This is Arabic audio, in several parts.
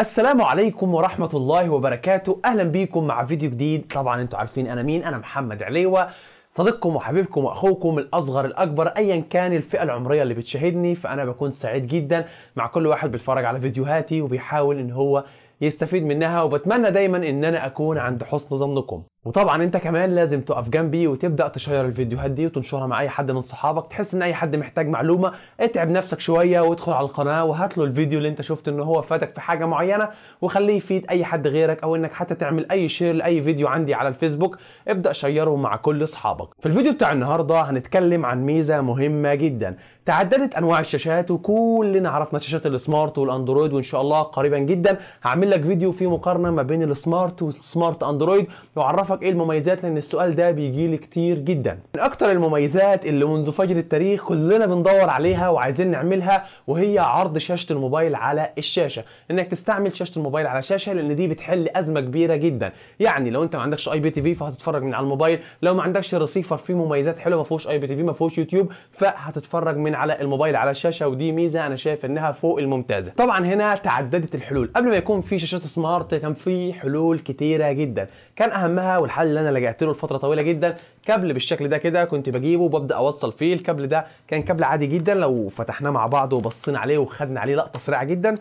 السلام عليكم ورحمة الله وبركاته أهلا بيكم مع فيديو جديد طبعا انتوا عارفين أنا مين أنا محمد عليوة صديقكم وحبيبكم واخوكم الاصغر الاكبر ايا كان الفئه العمريه اللي بتشاهدني فانا بكون سعيد جدا مع كل واحد بيتفرج على فيديوهاتي وبيحاول ان هو يستفيد منها وبتمنى دايما ان انا اكون عند حسن ظنكم وطبعا انت كمان لازم تقف جنبي وتبدا تشير الفيديوهات دي وتنشرها مع اي حد من صحابك تحس ان اي حد محتاج معلومه اتعب نفسك شويه وادخل على القناه وهات له الفيديو اللي انت شفت ان هو فادك في حاجه معينه وخليه يفيد اي حد غيرك او انك حتى تعمل اي شير لاي فيديو عندي على الفيسبوك ابدا شيره مع كل اصحابك في الفيديو بتاع النهارده هنتكلم عن ميزه مهمه جدا تعددت انواع الشاشات وكلنا عرفنا شاشات السمارت والاندرويد وان شاء الله قريبا جدا هعمل لك فيديو فيه مقارنه ما بين السمارت والسمارت اندرويد وعرفك اعرفك ايه المميزات لان السؤال ده بيجي لي كتير جدا من اكتر المميزات اللي منذ فجر التاريخ كلنا بندور عليها وعايزين نعملها وهي عرض شاشه الموبايل على الشاشه انك تستعمل شاشه الموبايل على شاشه لان دي بتحل ازمه كبيره جدا يعني لو انت ما عندكش اي بي تي في فهتتفرج من على الموبايل لو ما عندكش ريسيفر فيه مميزات حلوه ما فيهوش اي بي تي في ما فيهوش يوتيوب فهتتفرج من على الموبايل على الشاشه ودي ميزه انا شايف انها فوق الممتازه طبعا هنا تعددت الحلول قبل ما يكون في شاشات سمارت كان في حلول كتيره جدا كان اهمها والحل اللي انا لجأت له لفتره طويله جدا كابل بالشكل ده كده كنت بجيبه وببدا اوصل فيه الكابل ده كان كابل عادي جدا لو فتحناه مع بعض وبصينا عليه وخدنا عليه لقطه سريعه جدا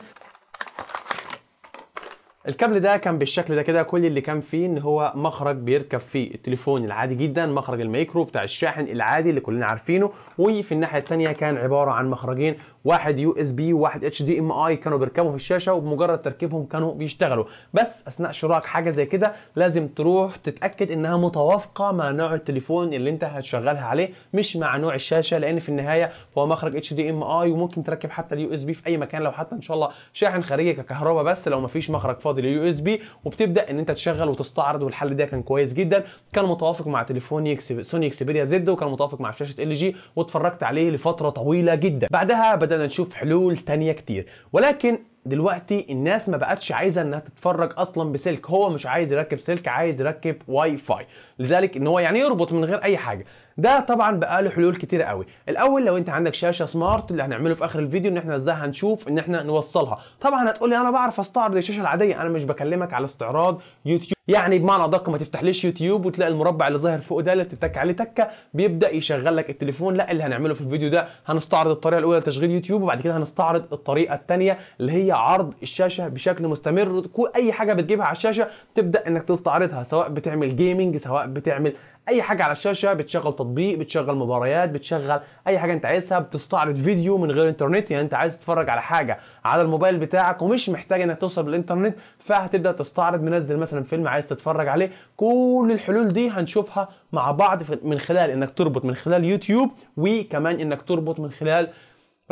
الكابل ده كان بالشكل ده كده كل اللي كان فيه ان هو مخرج بيركب فيه التليفون العادي جدا مخرج الميكرو بتاع الشاحن العادي اللي كلنا عارفينه وفي الناحيه الثانيه كان عباره عن مخرجين واحد يو اس بي وواحد اتش دي ام اي كانوا بيركبوا في الشاشه وبمجرد تركيبهم كانوا بيشتغلوا بس اثناء شرائك حاجه زي كده لازم تروح تتاكد انها متوافقه مع نوع التليفون اللي انت هتشغلها عليه مش مع نوع الشاشه لان في النهايه هو مخرج اتش دي ام اي وممكن تركب حتى اليو اس بي في اي مكان لو حتى ان شاء الله شاحن خارجي ككهرباء بس لو مفيش مخرج فاضي لليو اس بي وبتبدا ان انت تشغل وتستعرض والحل ده كان كويس جدا كان متوافق مع تليفون يكسب سوني اكسبيريا زد وكان متوافق مع شاشه ال جي واتفرجت عليه لفتره طويله جدا بعدها بدأ بدنا نشوف حلول تانية كتير ولكن دلوقتي الناس ما بقتش عايزه انها تتفرج اصلا بسلك هو مش عايز يركب سلك عايز يركب واي فاي لذلك ان هو يعني يربط من غير اي حاجه ده طبعا بقى له حلول كتير قوي الاول لو انت عندك شاشه سمارت اللي هنعمله في اخر الفيديو ان احنا ازاي هنشوف ان احنا نوصلها طبعا هتقولي انا بعرف استعرض الشاشه العاديه انا مش بكلمك على استعراض يوتيوب يعني بمعنى ادق ما تفتحليش يوتيوب وتلاقي المربع اللي ظاهر فوق ده اللي بتتك عليه تكه بيبدا يشغل لك التليفون لا اللي هنعمله في الفيديو ده هنستعرض الطريقه الاولى لتشغيل يوتيوب وبعد كده هنستعرض الطريقه الثانيه اللي هي عرض الشاشه بشكل مستمر اي حاجه بتجيبها على الشاشه تبدا انك تستعرضها سواء بتعمل جيمنج سواء بتعمل اي حاجه على الشاشه بتشغل تطبيق بتشغل مباريات بتشغل اي حاجه انت عايزها بتستعرض فيديو من غير انترنت يعني انت عايز تتفرج على حاجه على الموبايل بتاعك ومش محتاج انك توصل بالانترنت فهتبدا تستعرض منزل مثلا فيلم عايز تتفرج عليه كل الحلول دي هنشوفها مع بعض من خلال انك تربط من خلال يوتيوب وكمان انك تربط من خلال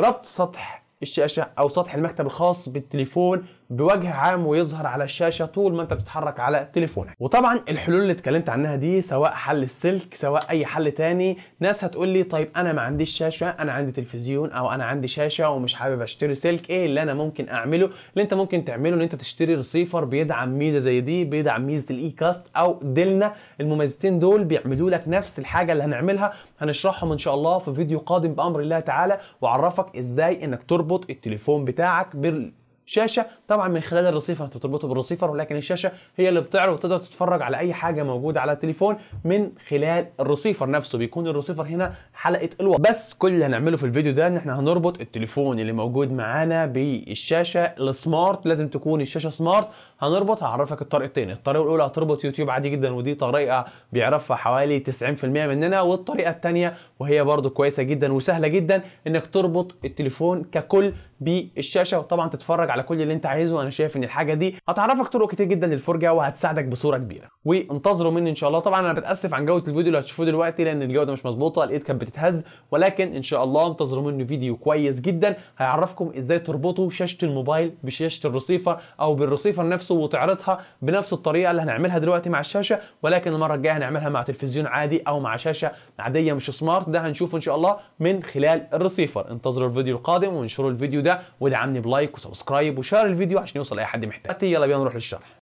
ربط سطح الشاشه او سطح المكتب الخاص بالتليفون بوجه عام ويظهر على الشاشه طول ما انت بتتحرك على تليفونك وطبعا الحلول اللي اتكلمت عنها دي سواء حل السلك سواء اي حل تاني ناس هتقول لي طيب انا ما عنديش شاشه انا عندي تلفزيون او انا عندي شاشه ومش حابب اشتري سلك ايه اللي انا ممكن اعمله اللي انت ممكن تعمله ان انت تشتري رصيفر بيدعم ميزه زي دي بيدعم ميزه الاي كاست او ديلنا المميزتين دول بيعملوا لك نفس الحاجه اللي هنعملها هنشرحهم ان شاء الله في فيديو قادم بامر الله تعالى واعرفك ازاي انك تربط التليفون بتاعك بال شاشه طبعا من خلال الرصيفر انت بتربطه بالرصيفر ولكن الشاشه هي اللي بتعرض وتقدر تتفرج على اي حاجه موجوده على التليفون من خلال الرصيفر نفسه بيكون الرصيفر هنا حلقه الوقت بس كل اللي هنعمله في الفيديو ده ان احنا هنربط التليفون اللي موجود معانا بالشاشه السمارت لازم تكون الشاشه سمارت هنربط هعرفك الطريقتين الطريقه الاولى هتربط يوتيوب عادي جدا ودي طريقه بيعرفها حوالي 90% مننا والطريقه الثانيه وهي برده كويسه جدا وسهله جدا انك تربط التليفون ككل بالشاشه وطبعا تتفرج على كل اللي انت عايزه انا شايف ان الحاجه دي هتعرفك طرق كتير جدا للفرجه وهتساعدك بصوره كبيره وانتظروا مني ان شاء الله طبعا انا بتاسف عن جوده الفيديو اللي هتشوفوه دلوقتي لان الجوده مش مظبوطه الايد كانت بتتهز ولكن ان شاء الله انتظروا مني فيديو كويس جدا هيعرفكم ازاي تربطوا شاشه الموبايل بشاشه الرصيفر او بالرصيفر نفسه وتعرضها بنفس الطريقه اللي هنعملها دلوقتي مع الشاشه ولكن المره الجايه هنعملها مع تلفزيون عادي او مع شاشه عاديه مش سمارت ده هنشوفه ان شاء الله من خلال الرصيفر انتظروا الفيديو القادم وانشروا الفيديو ده وادعمني بلايك وسبسكرايب سبسكرايب وشار الفيديو عشان يوصل اي حد محتاج يلا بينا نروح للشرح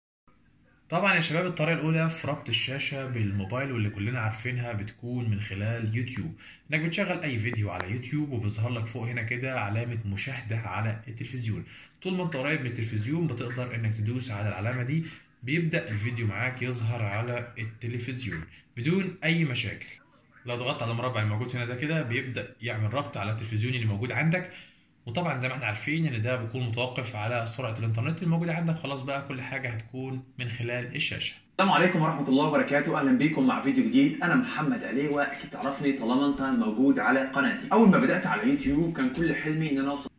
طبعا يا شباب الطريقة الأولى في ربط الشاشة بالموبايل واللي كلنا عارفينها بتكون من خلال يوتيوب إنك بتشغل أي فيديو على يوتيوب وبيظهر لك فوق هنا كده علامة مشاهدة على التلفزيون طول ما أنت قريب من التلفزيون بتقدر إنك تدوس على العلامة دي بيبدأ الفيديو معاك يظهر على التلفزيون بدون أي مشاكل لو ضغطت على المربع الموجود هنا ده كده بيبدأ يعمل ربط على التلفزيون اللي موجود عندك وطبعا زي ما احنا عارفين ان ده بيكون متوقف على سرعه الانترنت الموجوده عندك خلاص بقى كل حاجه هتكون من خلال الشاشه السلام عليكم ورحمه الله وبركاته اهلا بيكم مع فيديو جديد انا محمد علي واكيد تعرفني طالما انت موجود على قناتي اول ما بدات على يوتيوب كان كل حلمي ان انا اوصل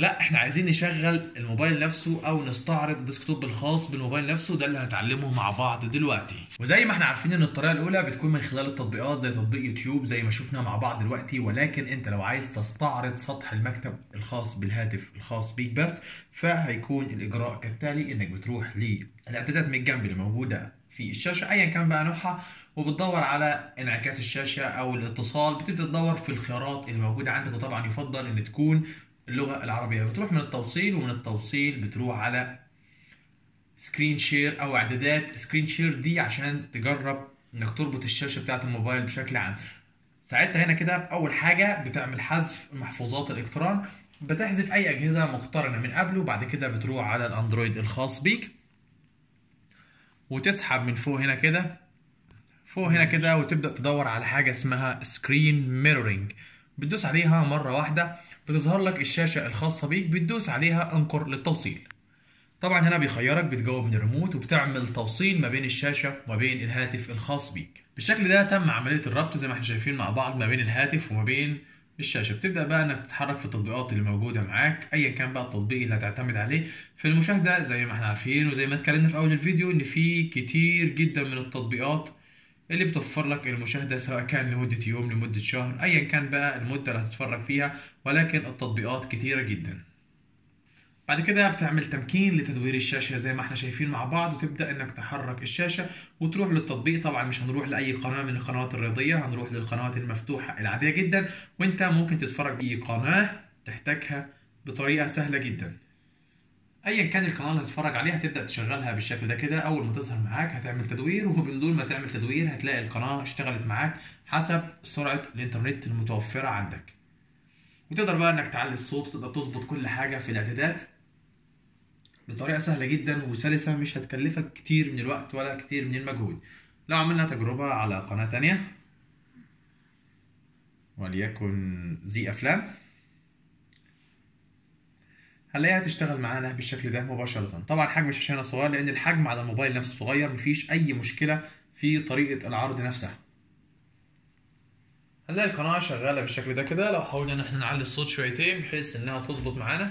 لا احنا عايزين نشغل الموبايل نفسه او نستعرض الديسكتوب الخاص بالموبايل نفسه ده اللي هنتعلمه مع بعض دلوقتي وزي ما احنا عارفين ان الطريقه الاولى بتكون من خلال التطبيقات زي تطبيق يوتيوب زي ما شفنا مع بعض دلوقتي ولكن انت لو عايز تستعرض سطح المكتب الخاص بالهاتف الخاص بيك بس فهيكون الاجراء كالتالي انك بتروح للاعدادات من الجنب اللي موجوده في الشاشه ايا كان بقى نوعها وبتدور على انعكاس الشاشه او الاتصال بتبدا تدور في الخيارات اللي موجوده عندك وطبعا يفضل ان تكون اللغه العربيه بتروح من التوصيل ومن التوصيل بتروح على سكرين شير او اعدادات سكرين شير دي عشان تجرب انك تربط الشاشه بتاعه الموبايل بشكل عام ساعتها هنا كده اول حاجه بتعمل حذف محفوظات الاقتران بتحذف اي اجهزه مقترنه من قبله وبعد كده بتروح على الاندرويد الخاص بيك وتسحب من فوق هنا كده فوق هنا كده وتبدا تدور على حاجه اسمها سكرين ميرورنج بتدوس عليها مرة واحدة بتظهر لك الشاشة الخاصة بيك بتدوس عليها انقر للتوصيل طبعا هنا بيخيرك بتجاوب من الريموت وبتعمل توصيل ما بين الشاشة وما بين الهاتف الخاص بيك بالشكل ده تم عملية الربط زي ما احنا شايفين مع بعض ما بين الهاتف وما بين الشاشه بتبدا بقى انك تتحرك في التطبيقات اللي موجوده معاك ايا كان بقى التطبيق اللي هتعتمد عليه في المشاهده زي ما احنا عارفين وزي ما اتكلمنا في اول الفيديو ان في كتير جدا من التطبيقات اللي بتوفر لك المشاهدة سواء كان لمدة يوم لمدة شهر أيا كان بقى المدة اللي هتتفرج فيها ولكن التطبيقات كتيرة جدا بعد كده بتعمل تمكين لتدوير الشاشة زي ما احنا شايفين مع بعض وتبدأ انك تحرك الشاشة وتروح للتطبيق طبعا مش هنروح لأي قناة من القنوات الرياضية هنروح للقنوات المفتوحة العادية جدا وانت ممكن تتفرج بأي قناة تحتاجها بطريقة سهلة جدا ايا كان القناه اللي هتتفرج عليها هتبدا تشغلها بالشكل ده كده اول ما تظهر معاك هتعمل تدوير ومن دون ما تعمل تدوير هتلاقي القناه اشتغلت معاك حسب سرعه الانترنت المتوفره عندك وتقدر بقى انك تعلي الصوت وتقدر تظبط كل حاجه في الاعدادات بطريقه سهله جدا وسلسه مش هتكلفك كتير من الوقت ولا كتير من المجهود لو عملنا تجربه على قناه تانية وليكن زي افلام هنلاقيها تشتغل معانا بالشكل ده مباشره طبعا حجم الشاشه صغير لان الحجم على الموبايل نفسه صغير مفيش اي مشكله في طريقه العرض نفسها هنلاقي القناه شغاله بالشكل ده كده لو حاولنا ان احنا نعلي الصوت شويتين بحيث انها تظبط معانا